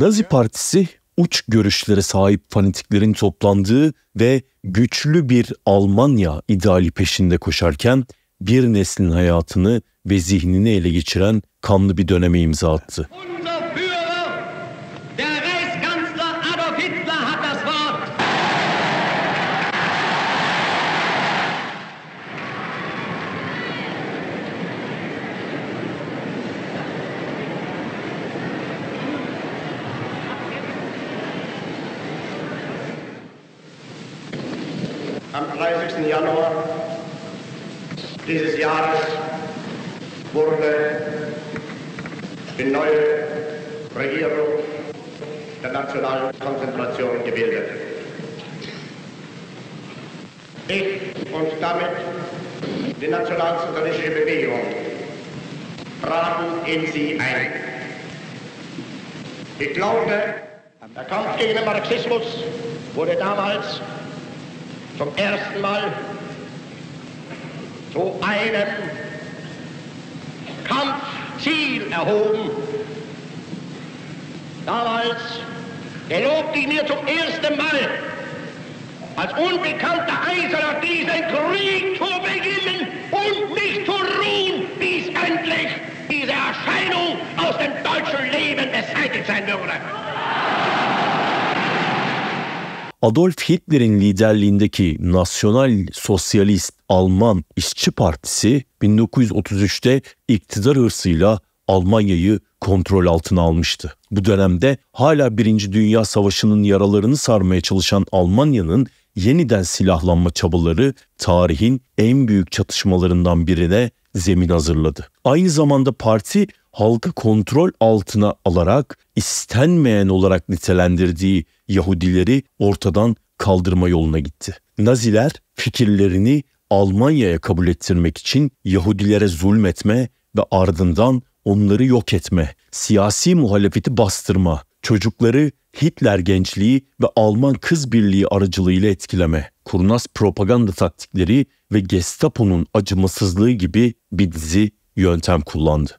Nazi Partisi uç görüşlere sahip fanatiklerin toplandığı ve güçlü bir Almanya ideali peşinde koşarken bir neslin hayatını ve zihnini ele geçiren kanlı bir döneme imza attı. dieses Jahres wurde die neue Regierung der nationalen Konzentration gebildet. Ich und damit die nationalsozialistische Bewegung traten in sie ein. Ich glaubte, der Kampf gegen den Marxismus wurde damals zum ersten Mal zu einem Kampfziel erhoben. Damals gelobte ich mir zum ersten Mal, als unbekannter Eiserer diesen Krieg zu beginnen und mich zu ruhen, bis endlich diese Erscheinung aus dem deutschen Leben beseitigt sein würde. Adolf Hitler'in liderliğindeki Nasyonal Sosyalist Alman İşçi Partisi 1933'te iktidar hırsıyla Almanya'yı kontrol altına almıştı. Bu dönemde hala Birinci Dünya Savaşı'nın yaralarını sarmaya çalışan Almanya'nın yeniden silahlanma çabaları tarihin en büyük çatışmalarından birine zemin hazırladı aynı zamanda parti halkı kontrol altına alarak istenmeyen olarak nitelendirdiği Yahudileri ortadan kaldırma yoluna gitti. Naziler fikirlerini Almanya'ya kabul ettirmek için Yahudilere zulmetme ve ardından onları yok etme, siyasi muhalefeti bastırma, çocukları Hitler gençliği ve Alman kız birliği aracılığıyla etkileme, kurnaz propaganda taktikleri ve Gestapo'nun acımasızlığı gibi bir dizi yöntem kullandı.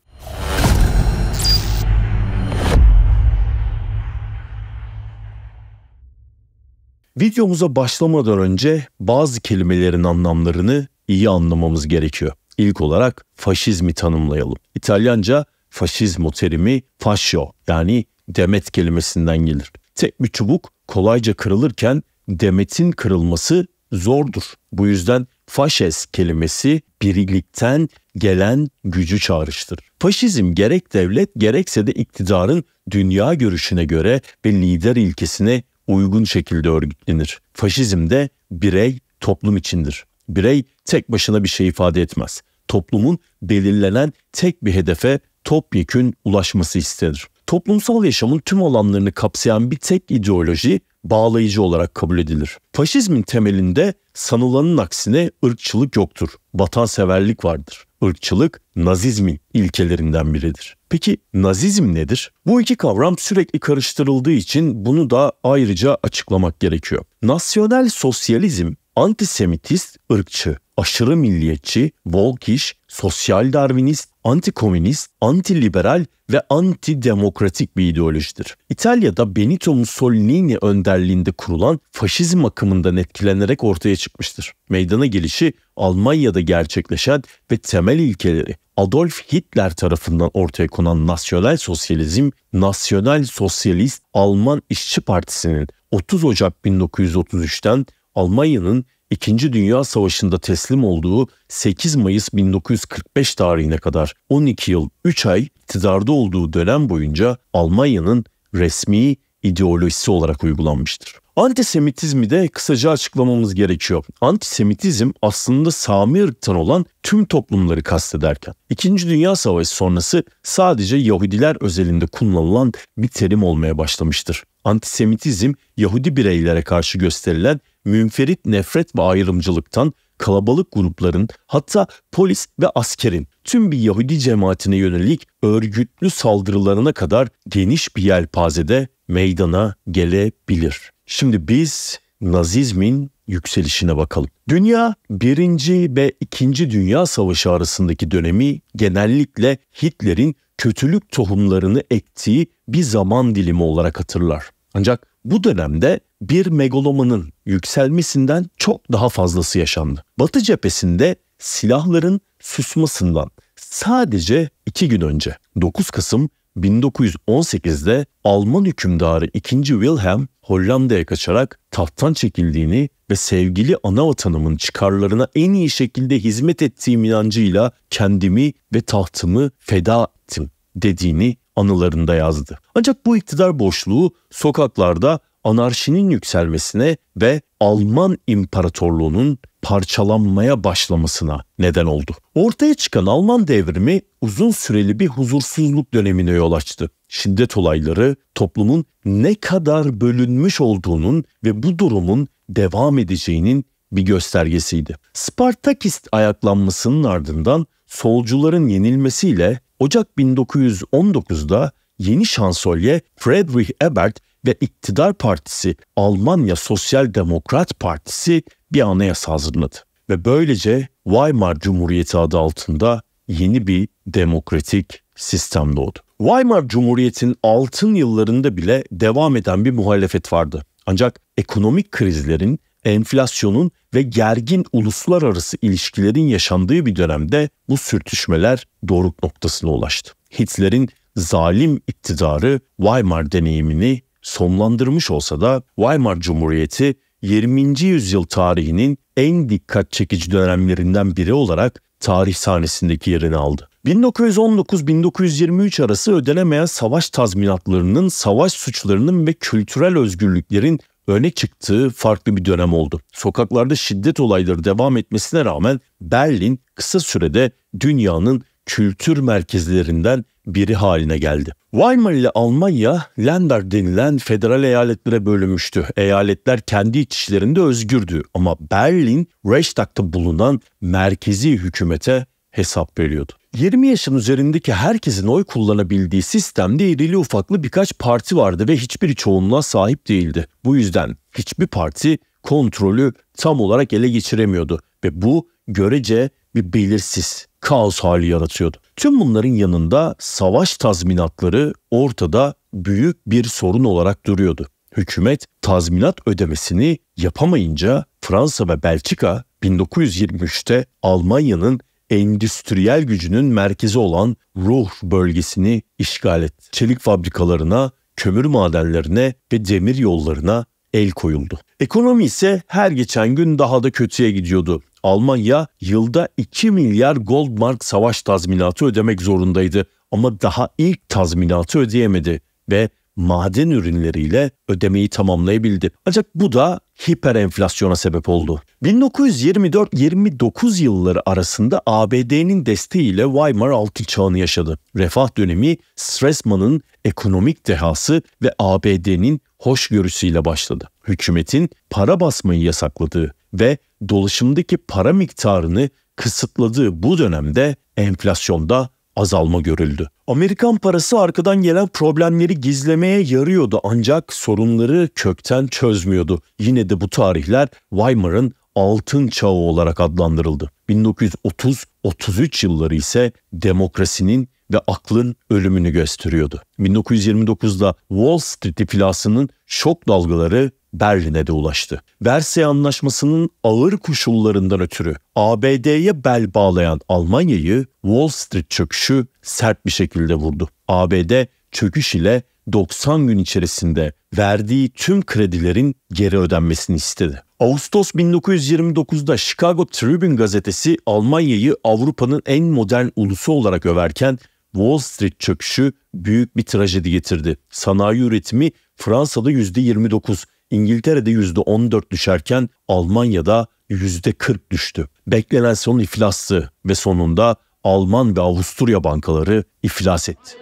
Videomuza başlamadan önce bazı kelimelerin anlamlarını iyi anlamamız gerekiyor. İlk olarak faşizmi tanımlayalım. İtalyanca faşizmo terimi fascio yani demet kelimesinden gelir. Tek bir çubuk kolayca kırılırken demetin kırılması zordur. Bu yüzden faşes kelimesi birlikten gelen gücü çağrıştır. Faşizm gerek devlet gerekse de iktidarın dünya görüşüne göre ve lider ilkesine uygun şekilde örgütlenir. Faşizm de birey toplum içindir. Birey tek başına bir şey ifade etmez. Toplumun belirlenen tek bir hedefe topyekün ulaşması istenir toplumsal yaşamın tüm alanlarını kapsayan bir tek ideoloji bağlayıcı olarak kabul edilir. Faşizmin temelinde sanılanın aksine ırkçılık yoktur. Vatanseverlik vardır. Irkçılık nazizmin ilkelerinden biridir. Peki nazizm nedir? Bu iki kavram sürekli karıştırıldığı için bunu da ayrıca açıklamak gerekiyor. Nasyonel sosyalizm antisemitist, ırkçı aşırı milliyetçi, volkiş, sosyal darwinist, antikomünist, antiliberal ve antidemokratik bir ideolojidir. İtalya'da Benito Mussolini önderliğinde kurulan faşizm akımından etkilenerek ortaya çıkmıştır. Meydana gelişi Almanya'da gerçekleşen ve temel ilkeleri Adolf Hitler tarafından ortaya konan nasyonel sosyalizm, nasyonel sosyalist Alman İşçi Partisi'nin 30 Ocak 1933'ten Almanya'nın İkinci Dünya Savaşı'nda teslim olduğu 8 Mayıs 1945 tarihine kadar 12 yıl 3 ay iktidarda olduğu dönem boyunca Almanya'nın resmi ideolojisi olarak uygulanmıştır. Antisemitizmi de kısaca açıklamamız gerekiyor. Antisemitizm aslında Sami ırktan olan tüm toplumları kastederken, İkinci Dünya Savaşı sonrası sadece Yahudiler özelinde kullanılan bir terim olmaya başlamıştır. Antisemitizm, Yahudi bireylere karşı gösterilen münferit nefret ve ayrımcılıktan kalabalık grupların hatta polis ve askerin tüm bir Yahudi cemaatine yönelik örgütlü saldırılarına kadar geniş bir yelpazede meydana gelebilir. Şimdi biz Nazizmin yükselişine bakalım. Dünya 1. ve 2. Dünya Savaşı arasındaki dönemi genellikle Hitler'in kötülük tohumlarını ektiği bir zaman dilimi olarak hatırlar. Ancak bu dönemde bir megalomanın yükselmesinden çok daha fazlası yaşandı. Batı cephesinde silahların susmasından sadece 2 gün önce 9 Kasım 1918'de Alman hükümdarı 2. Wilhelm Hollanda'ya kaçarak tahttan çekildiğini ve sevgili ana vatanımın çıkarlarına en iyi şekilde hizmet ettiğim inancıyla kendimi ve tahtımı feda ettim dediğini anılarında yazdı. Ancak bu iktidar boşluğu sokaklarda anarşinin yükselmesine ve Alman İmparatorluğu'nun parçalanmaya başlamasına neden oldu. Ortaya çıkan Alman devrimi uzun süreli bir huzursuzluk dönemine yol açtı. Şiddet olayları toplumun ne kadar bölünmüş olduğunun ve bu durumun devam edeceğinin bir göstergesiydi. Spartakist ayaklanmasının ardından solcuların yenilmesiyle Ocak 1919'da yeni şansölye Friedrich Ebert ve iktidar partisi Almanya Sosyal Demokrat Partisi bir anayasa hazırladı. Ve böylece Weimar Cumhuriyeti adı altında yeni bir demokratik sistem doğdu. Weimar Cumhuriyeti'nin altın yıllarında bile devam eden bir muhalefet vardı. Ancak ekonomik krizlerin, enflasyonun ve gergin uluslararası ilişkilerin yaşandığı bir dönemde bu sürtüşmeler doruk noktasına ulaştı. Hitler'in zalim iktidarı Weimar deneyimini sonlandırmış olsa da Weimar Cumhuriyeti 20. yüzyıl tarihinin en dikkat çekici dönemlerinden biri olarak tarih sahnesindeki yerini aldı. 1919-1923 arası ödenemeyen savaş tazminatlarının, savaş suçlarının ve kültürel özgürlüklerin öne çıktığı farklı bir dönem oldu. Sokaklarda şiddet olayları devam etmesine rağmen Berlin kısa sürede dünyanın kültür merkezlerinden biri haline geldi. Weimar ile Almanya Länder denilen federal eyaletlere bölünmüştü. Eyaletler kendi işlerinde özgürdü ama Berlin Reichstag'ta bulunan merkezi hükümete hesap veriyordu. 20 yaşın üzerindeki herkesin oy kullanabildiği sistemde irili ufaklı birkaç parti vardı ve hiçbir çoğunluğa sahip değildi. Bu yüzden hiçbir parti kontrolü tam olarak ele geçiremiyordu ve bu görece bir belirsiz kaos hali yaratıyordu. Tüm bunların yanında savaş tazminatları ortada büyük bir sorun olarak duruyordu. Hükümet tazminat ödemesini yapamayınca Fransa ve Belçika 1923'te Almanya'nın endüstriyel gücünün merkezi olan Ruhr bölgesini işgal etti. Çelik fabrikalarına, kömür madenlerine ve demir yollarına el koyuldu. Ekonomi ise her geçen gün daha da kötüye gidiyordu. Almanya yılda 2 milyar Goldmark savaş tazminatı ödemek zorundaydı ama daha ilk tazminatı ödeyemedi ve maden ürünleriyle ödemeyi tamamlayabildi. Ancak bu da hiper enflasyona sebep oldu. 1924-29 yılları arasında ABD'nin desteğiyle Weimar altı çağını yaşadı. Refah dönemi Stresemann'ın ekonomik dehası ve ABD'nin hoşgörüsüyle başladı. Hükümetin para basmayı yasakladığı ve dolaşımdaki para miktarını kısıtladığı bu dönemde enflasyonda azalma görüldü. Amerikan parası arkadan gelen problemleri gizlemeye yarıyordu ancak sorunları kökten çözmüyordu. Yine de bu tarihler Weimar'ın altın çağı olarak adlandırıldı. 1930-33 yılları ise demokrasinin ve aklın ölümünü gösteriyordu. 1929'da Wall Street iflasının şok dalgaları Berlin'e de ulaştı. Versay Anlaşması'nın ağır koşullarından ötürü ABD'ye bel bağlayan Almanya'yı Wall Street çöküşü sert bir şekilde vurdu. ABD çöküş ile 90 gün içerisinde verdiği tüm kredilerin geri ödenmesini istedi. Ağustos 1929'da Chicago Tribune gazetesi Almanya'yı Avrupa'nın en modern ulusu olarak överken Wall Street çöküşü büyük bir trajedi getirdi. Sanayi üretimi Fransa'da %29, İngiltere'de %14 düşerken Almanya'da %40 düştü. Beklenen son iflası ve sonunda Alman ve Avusturya bankaları iflas etti.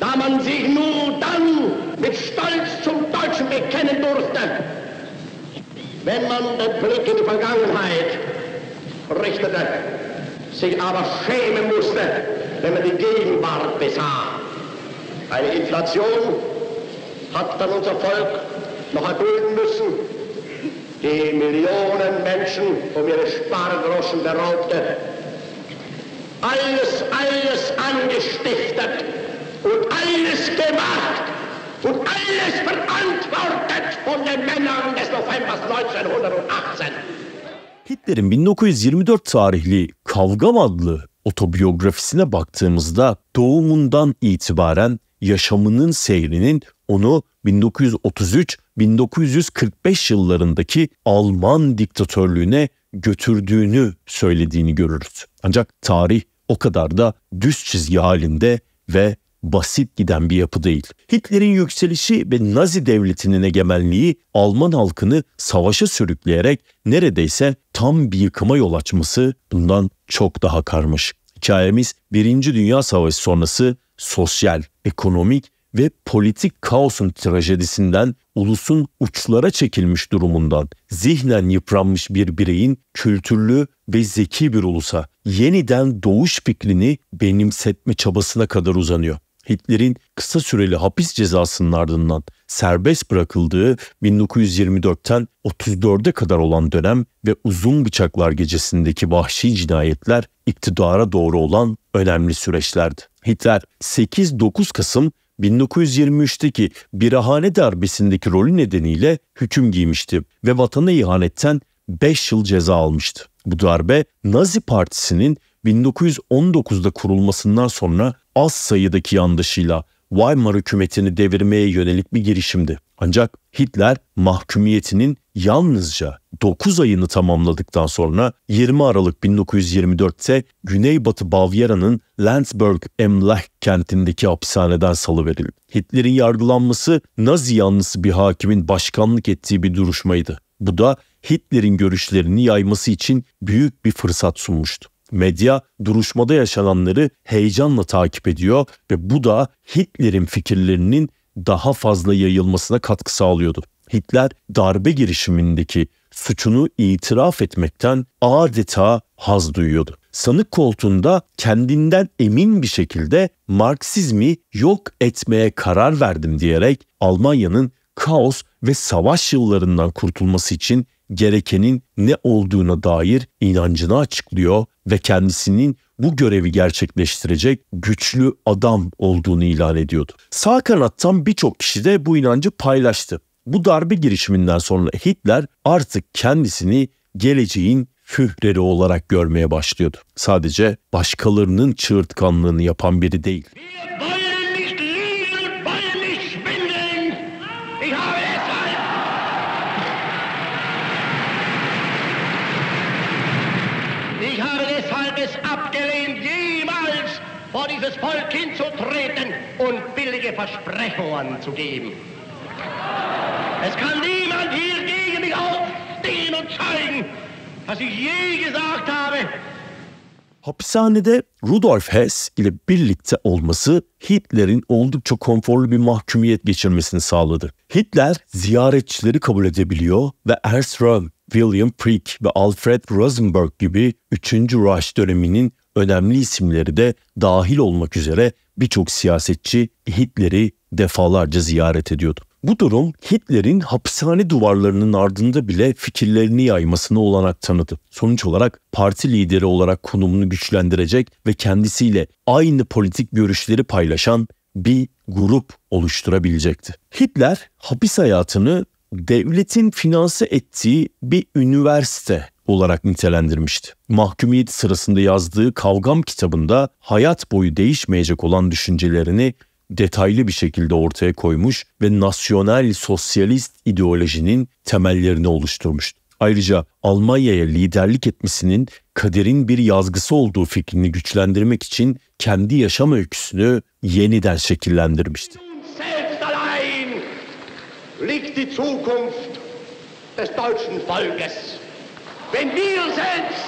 da man sich nur dann mit Stolz zum Deutschen bekennen durfte, wenn man den Blick in die Vergangenheit richtete. sich aber schämen musste, wenn man die Gegenwart besah. Eine Inflation hat dann unser Volk noch erdulden müssen, die Millionen Menschen um ihre Spargroschen beraubte. Alles, alles angestiftet und alles gemacht und alles verantwortet von den Männern des Novembers 1918. Hitler'in 1924 tarihli Kavgam adlı otobiyografisine baktığımızda doğumundan itibaren yaşamının seyrinin onu 1933-1945 yıllarındaki Alman diktatörlüğüne götürdüğünü söylediğini görürüz. Ancak tarih o kadar da düz çizgi halinde ve basit giden bir yapı değil. Hitler'in yükselişi ve Nazi devletinin egemenliği Alman halkını savaşa sürükleyerek neredeyse tam bir yıkıma yol açması bundan çok daha karmaşık. Hikayemiz 1. Dünya Savaşı sonrası sosyal, ekonomik ve politik kaosun trajedisinden, ulusun uçlara çekilmiş durumundan, zihnen yıpranmış bir bireyin kültürlü ve zeki bir ulusa yeniden doğuş fikrini benimsetme çabasına kadar uzanıyor. Hitler'in kısa süreli hapis cezasının ardından serbest bırakıldığı 1924'ten 34'e kadar olan dönem ve uzun bıçaklar gecesindeki vahşi cinayetler iktidara doğru olan önemli süreçlerdi. Hitler 8-9 Kasım 1923'teki birahane darbesindeki rolü nedeniyle hüküm giymişti ve vatana ihanetten 5 yıl ceza almıştı. Bu darbe Nazi Partisi'nin 1919'da kurulmasından sonra az sayıdaki yandaşıyla Weimar hükümetini devirmeye yönelik bir girişimdi. Ancak Hitler mahkumiyetinin yalnızca 9 ayını tamamladıktan sonra 20 Aralık 1924'te Güneybatı Bavyera'nın Landsberg Emlach kentindeki hapishaneden salıverildi. Hitler'in yargılanması Nazi yanlısı bir hakimin başkanlık ettiği bir duruşmaydı. Bu da Hitler'in görüşlerini yayması için büyük bir fırsat sunmuştu. Medya duruşmada yaşananları heyecanla takip ediyor ve bu da Hitler'in fikirlerinin daha fazla yayılmasına katkı sağlıyordu. Hitler darbe girişimindeki suçunu itiraf etmekten adeta haz duyuyordu. Sanık koltuğunda kendinden emin bir şekilde Marksizmi yok etmeye karar verdim diyerek Almanya'nın kaos ve savaş yıllarından kurtulması için gerekenin ne olduğuna dair inancını açıklıyor ve kendisinin bu görevi gerçekleştirecek güçlü adam olduğunu ilan ediyordu. Sağ kanattan birçok kişi de bu inancı paylaştı. Bu darbe girişiminden sonra Hitler artık kendisini geleceğin führeri olarak görmeye başlıyordu. Sadece başkalarının çığırtkanlığını yapan biri değil. Bir Versprechungen zu geben. Es kann niemand hier gegen mich aufstehen und zeigen, was ich je gesagt habe. Hapishanede Rudolf Hess ile birlikte olması Hitler'in oldukça konforlu bir mahkumiyet geçirmesini sağladı. Hitler ziyaretçileri kabul edebiliyor ve Ernst Röhm, William Frick ve Alfred Rosenberg gibi 3. Reich döneminin önemli isimleri de dahil olmak üzere birçok siyasetçi Hitler'i defalarca ziyaret ediyordu. Bu durum Hitler'in hapishane duvarlarının ardında bile fikirlerini yaymasına olanak tanıdı. Sonuç olarak parti lideri olarak konumunu güçlendirecek ve kendisiyle aynı politik görüşleri paylaşan bir grup oluşturabilecekti. Hitler hapis hayatını devletin finanse ettiği bir üniversite olarak nitelendirmişti. Mahkumiyet sırasında yazdığı Kavgam kitabında hayat boyu değişmeyecek olan düşüncelerini detaylı bir şekilde ortaya koymuş ve nasyonel sosyalist ideolojinin temellerini oluşturmuştu. Ayrıca Almanya'ya liderlik etmesinin kaderin bir yazgısı olduğu fikrini güçlendirmek için kendi yaşam öyküsünü yeniden şekillendirmişti. liegt die Zukunft des deutschen Volkes. wenn wir selbst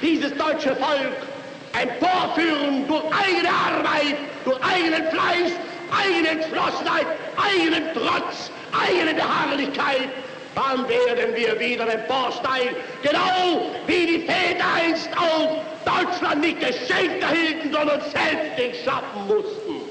dieses deutsche Volk emporführen durch eigene Arbeit, durch eigenen Fleiß, eigene Entschlossenheit, eigenen Trotz, eigene Beharrlichkeit, dann werden wir wieder emporsteigen, genau wie die Väter einst auch Deutschland nicht geschenkt erhielten, sondern selbst den schaffen mussten.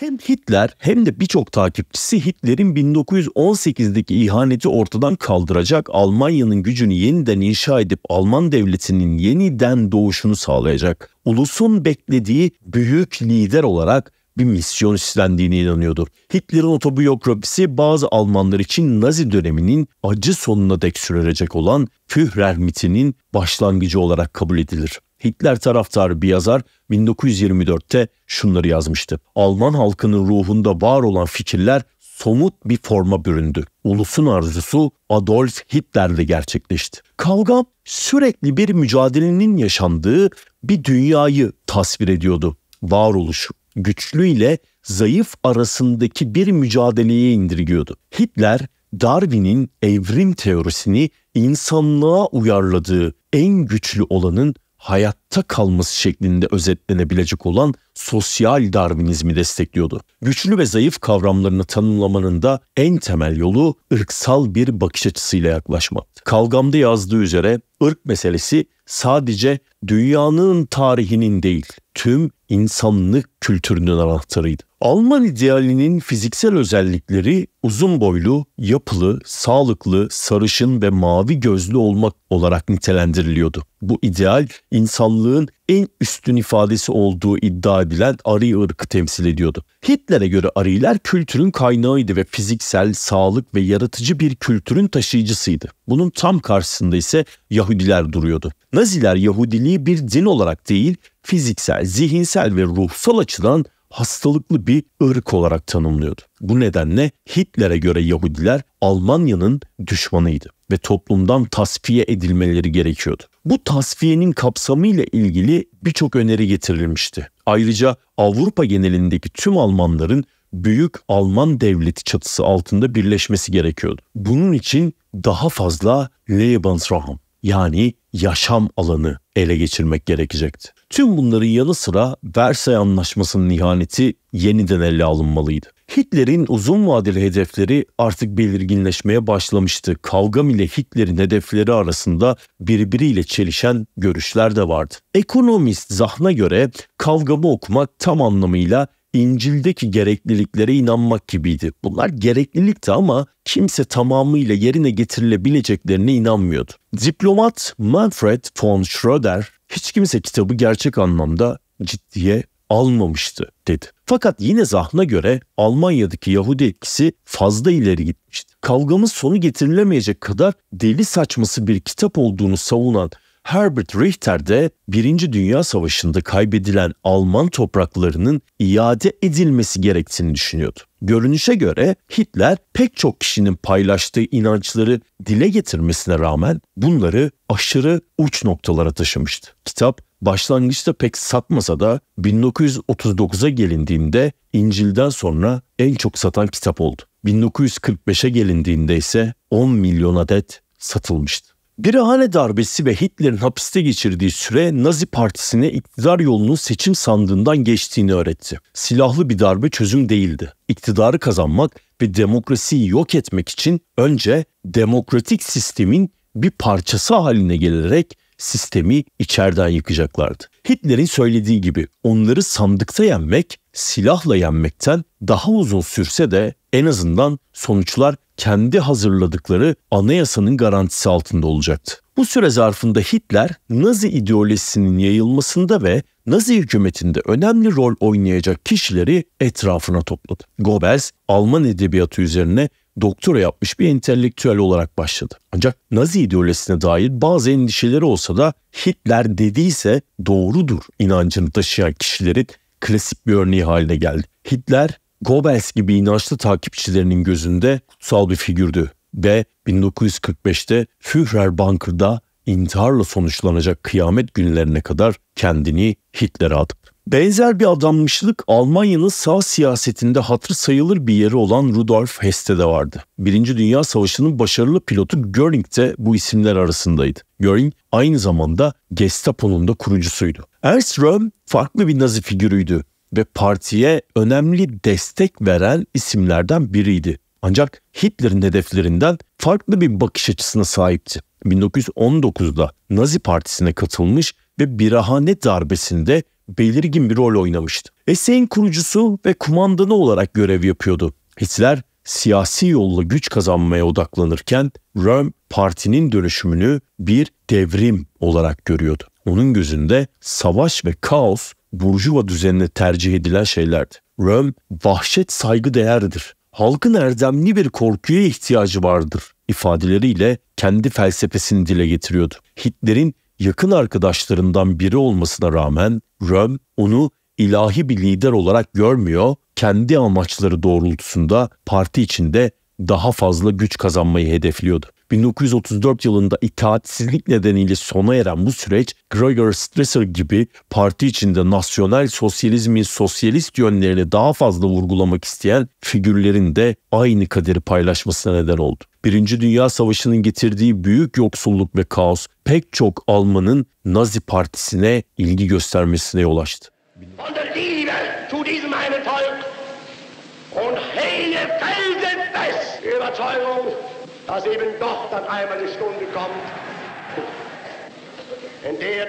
Hem Hitler hem de birçok takipçisi Hitler'in 1918'deki ihaneti ortadan kaldıracak Almanya'nın gücünü yeniden inşa edip Alman devletinin yeniden doğuşunu sağlayacak. Ulusun beklediği büyük lider olarak bir misyon üstlendiğine inanıyordu. Hitler'in otobiyografisi bazı Almanlar için Nazi döneminin acı sonuna dek sürerecek olan Führer mitinin başlangıcı olarak kabul edilir. Hitler taraftarı bir yazar 1924'te şunları yazmıştı. Alman halkının ruhunda var olan fikirler somut bir forma büründü. Ulusun arzusu Adolf Hitler'de gerçekleşti. Kavga sürekli bir mücadelenin yaşandığı bir dünyayı tasvir ediyordu. Varoluş güçlü ile zayıf arasındaki bir mücadeleye indirgiyordu. Hitler Darwin'in evrim teorisini insanlığa uyarladığı en güçlü olanın hayatta kalması şeklinde özetlenebilecek olan sosyal Darwinizmi destekliyordu. Güçlü ve zayıf kavramlarını tanımlamanın da en temel yolu ırksal bir bakış açısıyla yaklaşma. Kalgamda yazdığı üzere ırk meselesi sadece dünyanın tarihinin değil, tüm insanlık kültürünün anahtarıydı. Alman idealinin fiziksel özellikleri uzun boylu, yapılı, sağlıklı, sarışın ve mavi gözlü olmak olarak nitelendiriliyordu. Bu ideal insanlığın en üstün ifadesi olduğu iddia edilen arı ırkı temsil ediyordu. Hitler'e göre arılar kültürün kaynağıydı ve fiziksel, sağlık ve yaratıcı bir kültürün taşıyıcısıydı. Bunun tam karşısında ise Yahudiler duruyordu. Naziler Yahudiliği bir din olarak değil, fiziksel, zihinsel ve ruhsal açıdan hastalıklı bir ırk olarak tanımlıyordu. Bu nedenle Hitler'e göre Yahudiler Almanya'nın düşmanıydı ve toplumdan tasfiye edilmeleri gerekiyordu. Bu tasfiyenin kapsamı ile ilgili birçok öneri getirilmişti. Ayrıca Avrupa genelindeki tüm Almanların büyük Alman devleti çatısı altında birleşmesi gerekiyordu. Bunun için daha fazla Lebensraum yani yaşam alanı ele geçirmek gerekecekti. Tüm bunların yanı sıra Versay Anlaşması'nın ihaneti yeniden ele alınmalıydı. Hitler'in uzun vadeli hedefleri artık belirginleşmeye başlamıştı. Kavgam ile Hitler'in hedefleri arasında birbiriyle çelişen görüşler de vardı. Ekonomist Zahn'a göre kavgamı okumak tam anlamıyla İncil'deki gerekliliklere inanmak gibiydi. Bunlar gereklilikti ama kimse tamamıyla yerine getirilebileceklerine inanmıyordu. Diplomat Manfred von Schröder hiç kimse kitabı gerçek anlamda ciddiye almamıştı dedi. Fakat yine Zahn'a göre Almanya'daki Yahudi etkisi fazla ileri gitmişti. Kavgamız sonu getirilemeyecek kadar deli saçması bir kitap olduğunu savunan Herbert Richter de 1. Dünya Savaşı'nda kaybedilen Alman topraklarının iade edilmesi gerektiğini düşünüyordu. Görünüşe göre Hitler pek çok kişinin paylaştığı inançları dile getirmesine rağmen bunları aşırı uç noktalara taşımıştı. Kitap başlangıçta pek satmasa da 1939'a gelindiğinde İncil'den sonra en çok satan kitap oldu. 1945'e gelindiğinde ise 10 milyon adet satılmıştı. Birahane darbesi ve Hitler'in hapiste geçirdiği süre Nazi Partisi'ne iktidar yolunun seçim sandığından geçtiğini öğretti. Silahlı bir darbe çözüm değildi. İktidarı kazanmak ve demokrasiyi yok etmek için önce demokratik sistemin bir parçası haline gelerek sistemi içeriden yıkacaklardı. Hitler'in söylediği gibi onları sandıkta yenmek silahla yenmekten daha uzun sürse de en azından sonuçlar kendi hazırladıkları anayasanın garantisi altında olacaktı. Bu süre zarfında Hitler Nazi ideolojisinin yayılmasında ve Nazi hükümetinde önemli rol oynayacak kişileri etrafına topladı. Goebbels Alman edebiyatı üzerine doktora yapmış bir entelektüel olarak başladı. Ancak Nazi ideolojisine dair bazı endişeleri olsa da Hitler dediyse doğrudur inancını taşıyan kişilerin klasik bir örneği haline geldi. Hitler Goebbels gibi inançlı takipçilerinin gözünde kutsal bir figürdü ve 1945'te Führer Bunker'da intiharla sonuçlanacak kıyamet günlerine kadar kendini Hitler'e atıp Benzer bir adammışlık Almanya'nın sağ siyasetinde hatır sayılır bir yeri olan Rudolf Hess'te de vardı. Birinci Dünya Savaşı'nın başarılı pilotu Göring de bu isimler arasındaydı. Göring aynı zamanda Gestapo'nun da kurucusuydu. Ernst Röhm farklı bir nazi figürüydü ve partiye önemli destek veren isimlerden biriydi. Ancak Hitler'in hedeflerinden farklı bir bakış açısına sahipti. 1919'da Nazi Partisi'ne katılmış ve birahane darbesinde belirgin bir rol oynamıştı. SE'nin kurucusu ve kumandanı olarak görev yapıyordu. Hitler siyasi yolla güç kazanmaya odaklanırken Röhm partinin dönüşümünü bir devrim olarak görüyordu. Onun gözünde savaş ve kaos burjuva düzenine tercih edilen şeylerdi. Röhm vahşet saygı değerdir. Halkın erdemli bir korkuya ihtiyacı vardır ifadeleriyle kendi felsefesini dile getiriyordu. Hitler'in yakın arkadaşlarından biri olmasına rağmen Röm onu ilahi bir lider olarak görmüyor, kendi amaçları doğrultusunda parti içinde daha fazla güç kazanmayı hedefliyordu. 1934 yılında itaatsizlik nedeniyle sona eren bu süreç Gregor Stresser gibi parti içinde nasyonel sosyalizmin sosyalist yönlerini daha fazla vurgulamak isteyen figürlerin de aynı kaderi paylaşmasına neden oldu. Birinci Dünya Savaşı'nın getirdiği büyük yoksulluk ve kaos pek çok Alman'ın Nazi Partisi'ne ilgi göstermesine yol açtı. in der die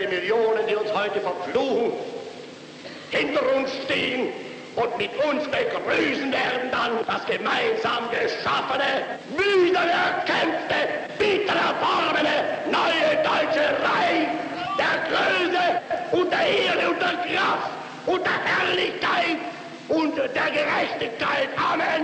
Millionen, die uns heute verfluchen, hinter uns stehen und mit uns begrüßen werden dann das gemeinsam geschaffene, mühsam erkämpfte, bitter erworbene neue deutsche Reich der Größe und der Ehre und der Kraft und der Herrlichkeit und der Gerechtigkeit. Amen.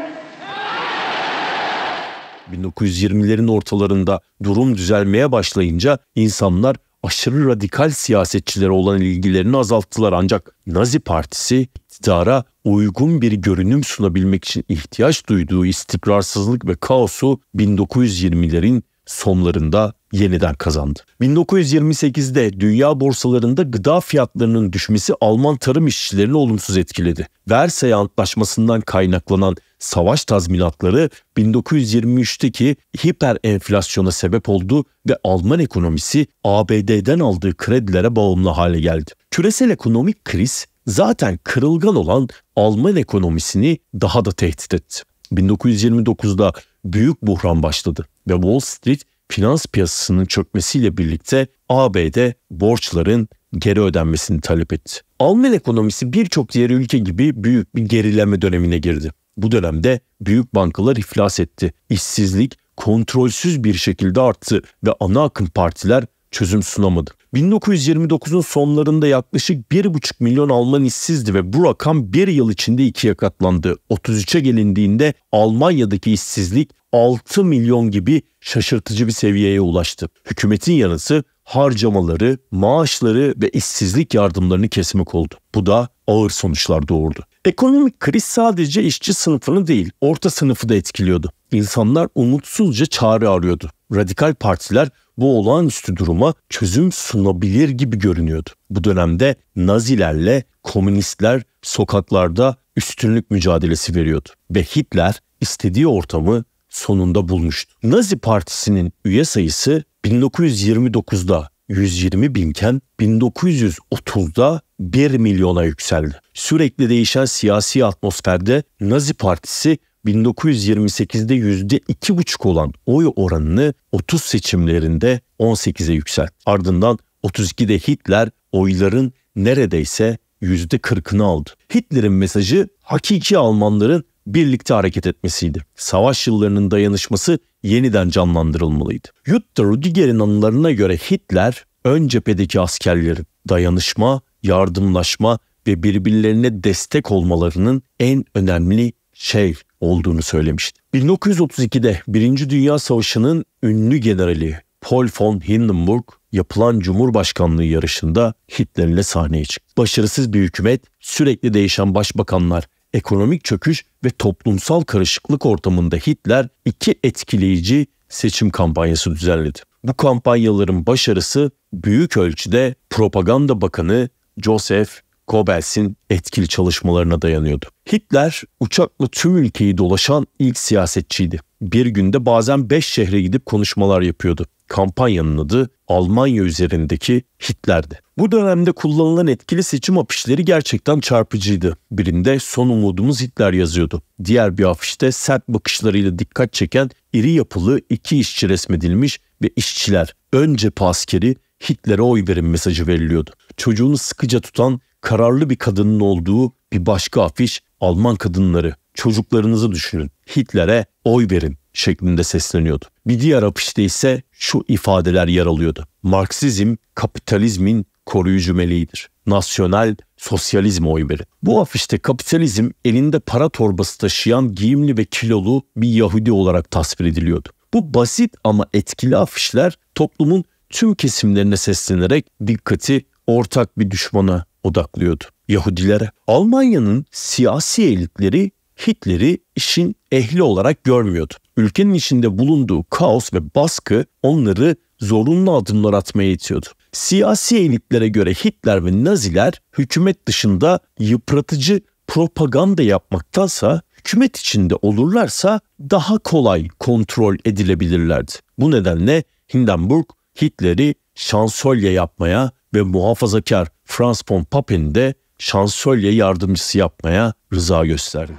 1920'lerin ortalarında durum düzelmeye başlayınca insanlar aşırı radikal siyasetçilere olan ilgilerini azalttılar ancak Nazi Partisi iktidara uygun bir görünüm sunabilmek için ihtiyaç duyduğu istikrarsızlık ve kaosu 1920'lerin sonlarında yeniden kazandı. 1928'de dünya borsalarında gıda fiyatlarının düşmesi Alman tarım işçilerini olumsuz etkiledi. Versay Antlaşması'ndan kaynaklanan savaş tazminatları 1923'teki hiperenflasyona sebep oldu ve Alman ekonomisi ABD'den aldığı kredilere bağımlı hale geldi. Küresel ekonomik kriz zaten kırılgan olan Alman ekonomisini daha da tehdit etti. 1929'da büyük buhran başladı ve Wall Street finans piyasasının çökmesiyle birlikte ABD borçların geri ödenmesini talep etti. Alman ekonomisi birçok diğer ülke gibi büyük bir gerileme dönemine girdi. Bu dönemde büyük bankalar iflas etti. İşsizlik kontrolsüz bir şekilde arttı ve ana akım partiler çözüm sunamadı. 1929'un sonlarında yaklaşık 1,5 milyon Alman işsizdi ve bu rakam bir yıl içinde ikiye katlandı. 33'e gelindiğinde Almanya'daki işsizlik 6 milyon gibi şaşırtıcı bir seviyeye ulaştı. Hükümetin yanısı harcamaları, maaşları ve işsizlik yardımlarını kesmek oldu. Bu da ağır sonuçlar doğurdu. Ekonomik kriz sadece işçi sınıfını değil, orta sınıfı da etkiliyordu. İnsanlar umutsuzca çare arıyordu radikal partiler bu olağanüstü duruma çözüm sunabilir gibi görünüyordu. Bu dönemde Nazilerle komünistler sokaklarda üstünlük mücadelesi veriyordu ve Hitler istediği ortamı sonunda bulmuştu. Nazi Partisi'nin üye sayısı 1929'da 120 binken 1930'da 1 milyona yükseldi. Sürekli değişen siyasi atmosferde Nazi Partisi 1928'de %2,5 olan oy oranını 30 seçimlerinde 18'e yükselt. Ardından 32'de Hitler oyların neredeyse %40'ını aldı. Hitler'in mesajı hakiki Almanların birlikte hareket etmesiydi. Savaş yıllarının dayanışması yeniden canlandırılmalıydı. Jutta Rüdiger'in anılarına göre Hitler ön cephedeki askerlerin dayanışma, yardımlaşma ve birbirlerine destek olmalarının en önemli şey olduğunu söylemişti. 1932'de Birinci Dünya Savaşı'nın ünlü generali Paul von Hindenburg yapılan Cumhurbaşkanlığı yarışında Hitler'le sahneye çıktı. Başarısız bir hükümet, sürekli değişen başbakanlar, ekonomik çöküş ve toplumsal karışıklık ortamında Hitler iki etkileyici seçim kampanyası düzenledi. Bu kampanyaların başarısı büyük ölçüde Propaganda Bakanı Joseph Goebbels'in etkili çalışmalarına dayanıyordu. Hitler uçakla tüm ülkeyi dolaşan ilk siyasetçiydi. Bir günde bazen 5 şehre gidip konuşmalar yapıyordu. Kampanyanın adı Almanya üzerindeki Hitler'di. Bu dönemde kullanılan etkili seçim afişleri gerçekten çarpıcıydı. Birinde son umudumuz Hitler yazıyordu. Diğer bir afişte sert bakışlarıyla dikkat çeken iri yapılı iki işçi resmedilmiş ve işçiler önce paskeri Hitler'e oy verin mesajı veriliyordu çocuğunu sıkıca tutan kararlı bir kadının olduğu bir başka afiş Alman kadınları çocuklarınızı düşünün Hitler'e oy verin şeklinde sesleniyordu. Bir diğer afişte ise şu ifadeler yer alıyordu. Marksizm kapitalizmin koruyucu meleğidir. Nasyonel sosyalizme oy verin. Bu afişte kapitalizm elinde para torbası taşıyan giyimli ve kilolu bir Yahudi olarak tasvir ediliyordu. Bu basit ama etkili afişler toplumun tüm kesimlerine seslenerek dikkati ortak bir düşmana odaklıyordu. Yahudilere. Almanya'nın siyasi elitleri Hitler'i işin ehli olarak görmüyordu. Ülkenin içinde bulunduğu kaos ve baskı onları zorunlu adımlar atmaya itiyordu. Siyasi elitlere göre Hitler ve Naziler hükümet dışında yıpratıcı propaganda yapmaktansa hükümet içinde olurlarsa daha kolay kontrol edilebilirlerdi. Bu nedenle Hindenburg Hitler'i şansölye yapmaya ve muhafazakar Frans von Papen'i de şansölye yardımcısı yapmaya rıza gösterdi.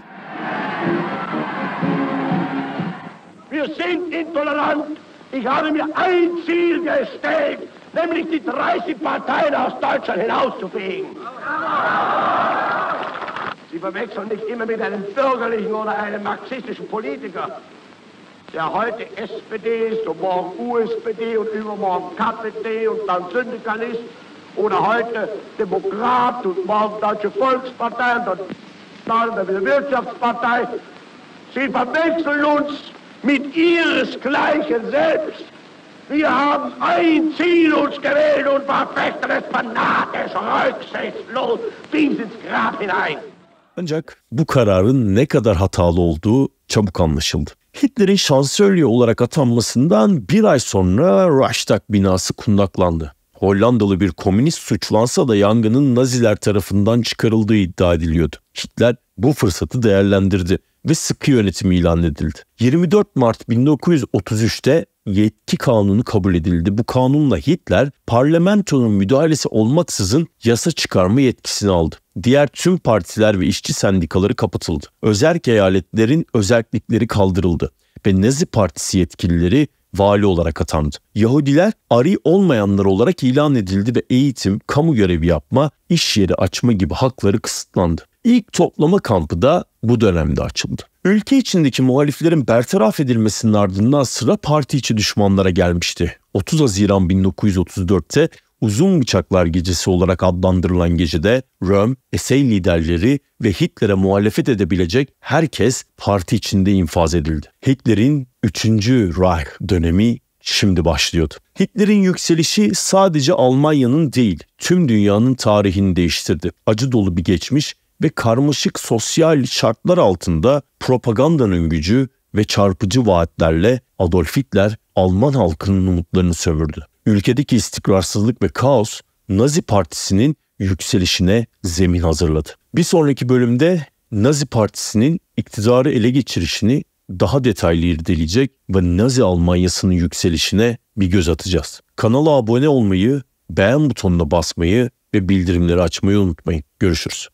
Wir sind intolerant. Ich habe mir ein Ziel gesteckt, nämlich die 30 Parteien aus Deutschland hinauszufegen. Sie verwechseln nicht immer mit einem bürgerlichen oder einem marxistischen Politiker. der heute SPD ist und morgen USPD und übermorgen KPD und dann Syndikalist oder heute Demokrat und morgen Deutsche Volkspartei und dann wieder Wirtschaftspartei, sie verwechseln uns mit ihresgleichen selbst. Wir haben ein Ziel uns gewählt und verfechten es fanatisch, rücksichtslos bis ins Grab hinein. Ancak bu kararın ne kadar hatalı olduğu çabuk anlaşıldı. Hitler'in şansölye olarak atanmasından bir ay sonra Reichstag binası kundaklandı. Hollandalı bir komünist suçlansa da yangının Naziler tarafından çıkarıldığı iddia ediliyordu. Hitler bu fırsatı değerlendirdi ve sıkı yönetim ilan edildi. 24 Mart 1933'te yetki kanunu kabul edildi. Bu kanunla Hitler parlamentonun müdahalesi olmaksızın yasa çıkarma yetkisini aldı. Diğer tüm partiler ve işçi sendikaları kapatıldı. Özerk eyaletlerin özellikleri kaldırıldı ve Nazi Partisi yetkilileri vali olarak atandı. Yahudiler ari olmayanlar olarak ilan edildi ve eğitim, kamu görevi yapma, iş yeri açma gibi hakları kısıtlandı. İlk toplama kampı da bu dönemde açıldı. Ülke içindeki muhaliflerin bertaraf edilmesinin ardından sıra parti içi düşmanlara gelmişti. 30 Haziran 1934'te Uzun Bıçaklar Gecesi olarak adlandırılan gecede Röm, Esey liderleri ve Hitler'e muhalefet edebilecek herkes parti içinde infaz edildi. Hitler'in 3. Reich dönemi şimdi başlıyordu. Hitler'in yükselişi sadece Almanya'nın değil, tüm dünyanın tarihini değiştirdi. Acı dolu bir geçmiş ve karmaşık sosyal şartlar altında propagandanın gücü ve çarpıcı vaatlerle Adolf Hitler Alman halkının umutlarını sömürdü. Ülkedeki istikrarsızlık ve kaos Nazi Partisi'nin yükselişine zemin hazırladı. Bir sonraki bölümde Nazi Partisi'nin iktidarı ele geçirişini daha detaylı irdeleyecek ve Nazi Almanyası'nın yükselişine bir göz atacağız. Kanala abone olmayı, beğen butonuna basmayı ve bildirimleri açmayı unutmayın. Görüşürüz.